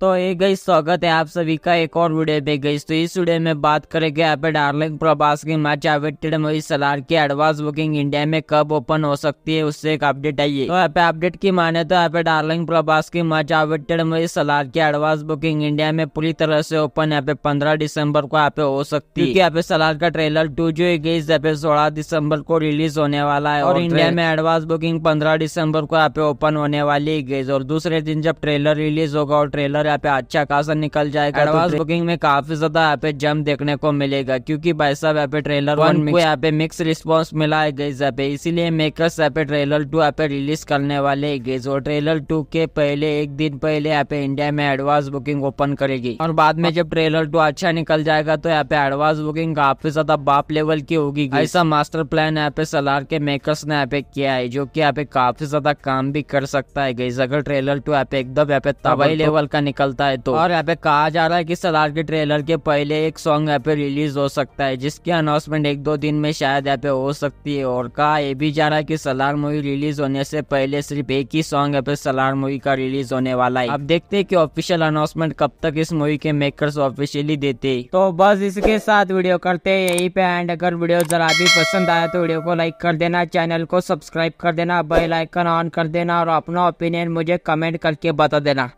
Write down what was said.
तो ये गई स्वागत है आप सभी का एक और वीडियो पे गई तो इस वीडियो में बात करेंगे यहाँ पे डार्लिंग प्रभास की मैच अवेटेड मोहित सलार की एडवांस बुकिंग इंडिया में कब ओपन हो सकती है उससे एक अपडेट आई है तो यहाँ पे अपडेट की माने तो यहाँ पे डार्लिंग प्रभास की मैच अवेटेड मोहित सलार की एडवांस बुकिंग इंडिया में पूरी तरह से ओपन यहाँ पे पंद्रह दिसंबर को यहाँ पे हो सकती है यहाँ पे सलार का ट्रेलर टू जो गई यहाँ पे सोलह दिसंबर को रिलीज होने वाला है और इंडिया में एडवांस बुकिंग पंद्रह दिसंबर को यहाँ पे ओपन होने वाली है और दूसरे दिन जब ट्रेलर रिलीज होगा और ट्रेलर यहाँ पे अच्छा खासा निकल जाएगा एडवांस बुकिंग में काफी ज्यादा यहाँ पे जम देखने को मिलेगा क्योंकि भाई साहब यहाँ पे ट्रेलर वन को यहाँ पे मिक्स रिस्पॉन्स मिला है गेज यहाँ पे इसीलिए मेकर्स यहाँ पे ट्रेलर टू यहाँ पे रिलीज करने वाले गेज और ट्रेलर टू के पहले एक दिन पहले यहाँ पे इंडिया में एडवांस बुकिंग ओपन करेगी और बाद में जब ट्रेलर टू अच्छा निकल जाएगा तो यहाँ पे एडवांस बुकिंग काफी ज्यादा बाप लेवल की होगी ऐसा मास्टर प्लान यहाँ पे सलार के मेकर्स ने यहाँ पे किया है जो की यहाँ पे काफी ज्यादा काम भी कर सकता है गेज अगर ट्रेलर टू यहाँ पे एकदम यहाँ पे तबाही लेवल का निकलता है तो और यहाँ पे कहा जा रहा है कि सलार के ट्रेलर के पहले एक सॉन्ग यहाँ पे रिलीज हो सकता है जिसकी अनाउंसमेंट एक दो दिन में शायद यहाँ पे हो सकती है और कहा यह भी जा रहा है की सलार मूवी रिलीज होने से पहले सिर्फ एक ही सॉन्ग यहाँ पे सलार मूवी का रिलीज होने वाला है अब देखते है की ऑफिशियल अनाउंसमेंट कब तक इस मूवी के मेकर्स ऑफिशियली देते तो बस इसके साथ वीडियो करते हैं यही पे एंड अगर वीडियो जरा भी पसंद आया तो वीडियो को लाइक कर देना चैनल को सब्सक्राइब कर देना बेल आइकन ऑन कर देना और अपना ओपिनियन मुझे कमेंट करके बता देना